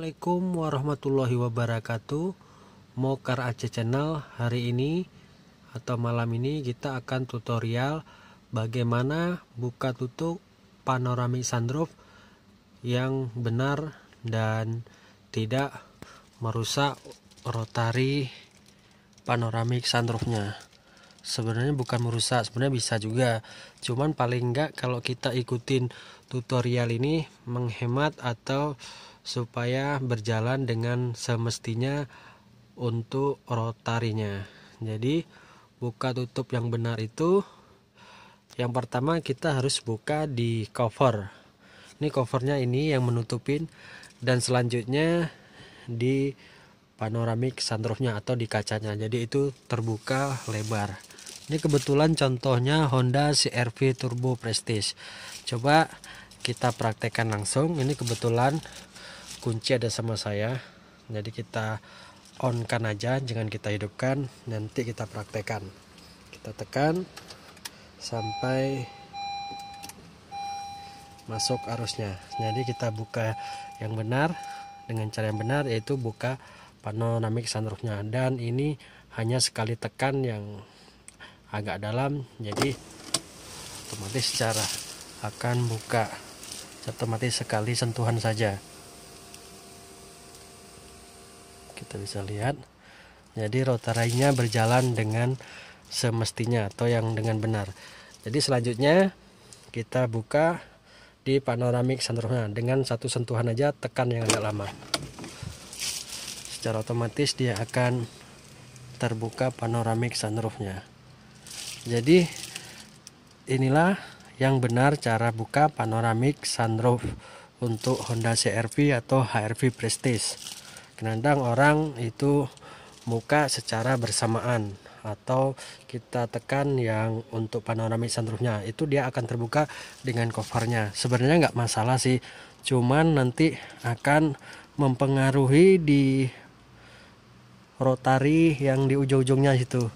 Assalamualaikum warahmatullahi wabarakatuh Mokar Aceh Channel hari ini atau malam ini kita akan tutorial bagaimana buka tutup panoramic sunroof yang benar dan tidak merusak rotari panoramic sunroofnya sebenarnya bukan merusak sebenarnya bisa juga cuman paling enggak kalau kita ikutin tutorial ini menghemat atau supaya berjalan dengan semestinya untuk rotarinya. Jadi buka tutup yang benar itu yang pertama kita harus buka di cover. Ini covernya ini yang menutupin dan selanjutnya di panoramik sunroofnya atau di kacanya. Jadi itu terbuka lebar. Ini kebetulan contohnya Honda CRV Turbo Prestige. Coba kita praktekkan langsung. Ini kebetulan kunci ada sama saya jadi kita on kan aja jangan kita hidupkan nanti kita praktekkan kita tekan sampai masuk arusnya jadi kita buka yang benar dengan cara yang benar yaitu buka panoramik sunroofnya dan ini hanya sekali tekan yang agak dalam jadi otomatis secara akan buka otomatis sekali sentuhan saja kita bisa lihat jadi rotarainya berjalan dengan semestinya atau yang dengan benar jadi selanjutnya kita buka di panoramik sentuhnya dengan satu sentuhan aja tekan yang agak lama secara otomatis dia akan terbuka panoramik sunroofnya jadi inilah yang benar cara buka panoramik sunroof untuk Honda CRV atau HRV Prestige Kenandang orang itu muka secara bersamaan atau kita tekan yang untuk panoramik sunroofnya itu dia akan terbuka dengan covernya sebenarnya nggak masalah sih cuman nanti akan mempengaruhi di rotari yang di ujung-ujungnya itu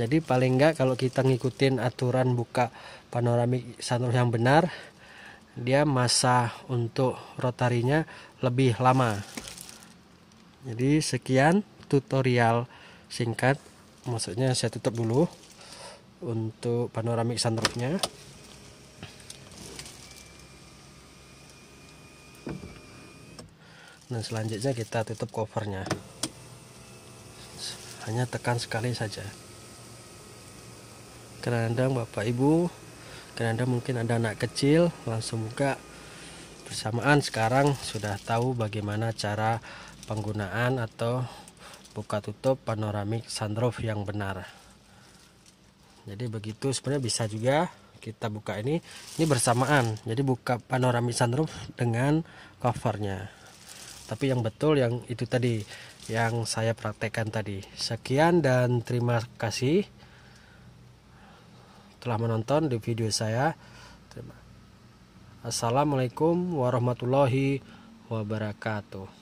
jadi paling nggak kalau kita ngikutin aturan buka panoramik sunroof yang benar dia masa untuk rotarinya lebih lama jadi sekian tutorial singkat maksudnya saya tutup dulu untuk panoramik sunroofnya Dan selanjutnya kita tutup covernya hanya tekan sekali saja kadang-kadang bapak ibu kadang-kadang mungkin ada anak kecil langsung buka bersamaan sekarang sudah tahu bagaimana cara penggunaan atau buka tutup panoramik sunroof yang benar jadi begitu sebenarnya bisa juga kita buka ini ini bersamaan jadi buka panoramik sunroof dengan covernya tapi yang betul yang itu tadi yang saya praktekkan tadi sekian dan terima kasih telah menonton di video saya Assalamualaikum warahmatullahi wabarakatuh